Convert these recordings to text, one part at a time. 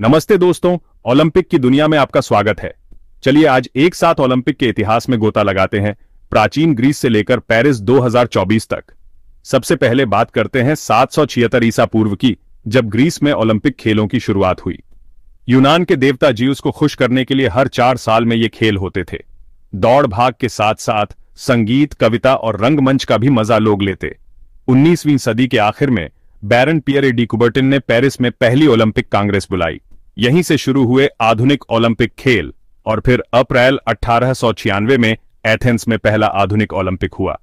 नमस्ते दोस्तों ओलंपिक की दुनिया में आपका स्वागत है चलिए आज एक साथ ओलंपिक के इतिहास में गोता लगाते हैं प्राचीन ग्रीस से लेकर पेरिस 2024 तक सबसे पहले बात करते हैं सात सौ ईसा पूर्व की जब ग्रीस में ओलंपिक खेलों की शुरुआत हुई यूनान के देवता जीवस को खुश करने के लिए हर चार साल में ये खेल होते थे दौड़ भाग के साथ साथ संगीत कविता और रंगमंच का भी मजा लोग लेते उन्नीसवीं सदी के आखिर में बैरन पियर एडी कुबर्टिन ने पेरिस में पहली ओलंपिक कांग्रेस बुलाई यहीं से शुरू हुए आधुनिक ओलंपिक खेल और फिर अप्रैल अठारह में एथेंस में पहला आधुनिक ओलंपिक हुआ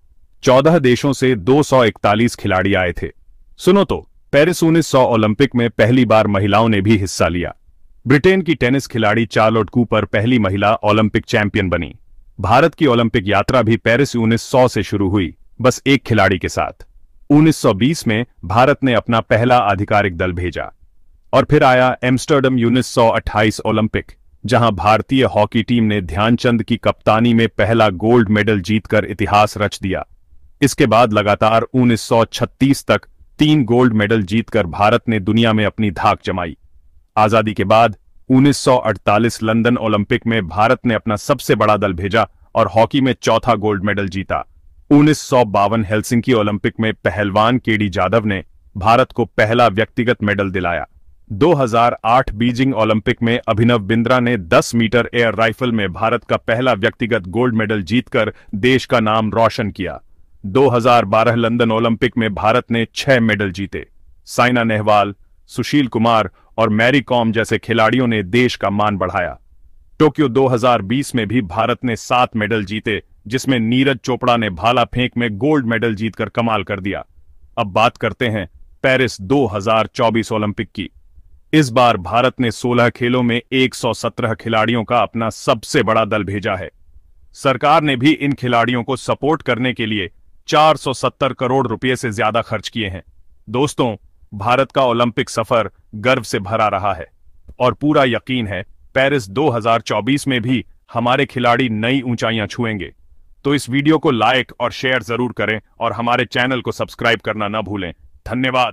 14 देशों से 241 खिलाड़ी आए थे सुनो तो पेरिस 1900 ओलंपिक में पहली बार महिलाओं ने भी हिस्सा लिया ब्रिटेन की टेनिस खिलाड़ी चार्लोट कूपर पहली महिला ओलंपिक चैंपियन बनी भारत की ओलंपिक यात्रा भी पेरिस 1900 से शुरू हुई बस एक खिलाड़ी के साथ 1920 में भारत ने अपना पहला आधिकारिक दल भेजा और फिर आया एम्स्टर्डम 1928 ओलंपिक जहां भारतीय हॉकी टीम ने ध्यानचंद की कप्तानी में पहला गोल्ड मेडल जीतकर इतिहास रच दिया इसके बाद लगातार 1936 तक तीन गोल्ड मेडल जीतकर भारत ने दुनिया में अपनी धाक जमाई आजादी के बाद 1948 लंदन ओलंपिक में भारत ने अपना सबसे बड़ा दल भेजा और हॉकी में चौथा गोल्ड मेडल जीता उन्नीस सौ बावन हेलसिंकी ओलंपिक में पहलवान केडी जाधव ने भारत को पहला व्यक्तिगत मेडल दिलाया 2008 बीजिंग ओलंपिक में अभिनव बिंद्रा ने 10 मीटर एयर राइफल में भारत का पहला व्यक्तिगत गोल्ड मेडल जीतकर देश का नाम रोशन किया 2012 लंदन ओलंपिक में भारत ने छह मेडल जीते साइना नेहवाल सुशील कुमार और मैरी कॉम जैसे खिलाड़ियों ने देश का मान बढ़ाया टोक्यो 2020 में भी भारत ने सात मेडल जीते जिसमें नीरज चोपड़ा ने भाला फेंक में गोल्ड मेडल जीतकर कमाल कर दिया अब बात करते हैं पेरिस 2024 ओलंपिक की इस बार भारत ने 16 खेलों में 117 खिलाड़ियों का अपना सबसे बड़ा दल भेजा है सरकार ने भी इन खिलाड़ियों को सपोर्ट करने के लिए 470 करोड़ रुपए से ज्यादा खर्च किए हैं दोस्तों भारत का ओलंपिक सफर गर्व से भरा रहा है और पूरा यकीन है पेरिस 2024 में भी हमारे खिलाड़ी नई ऊंचाइयां छुएंगे तो इस वीडियो को लाइक और शेयर जरूर करें और हमारे चैनल को सब्सक्राइब करना न भूलें धन्यवाद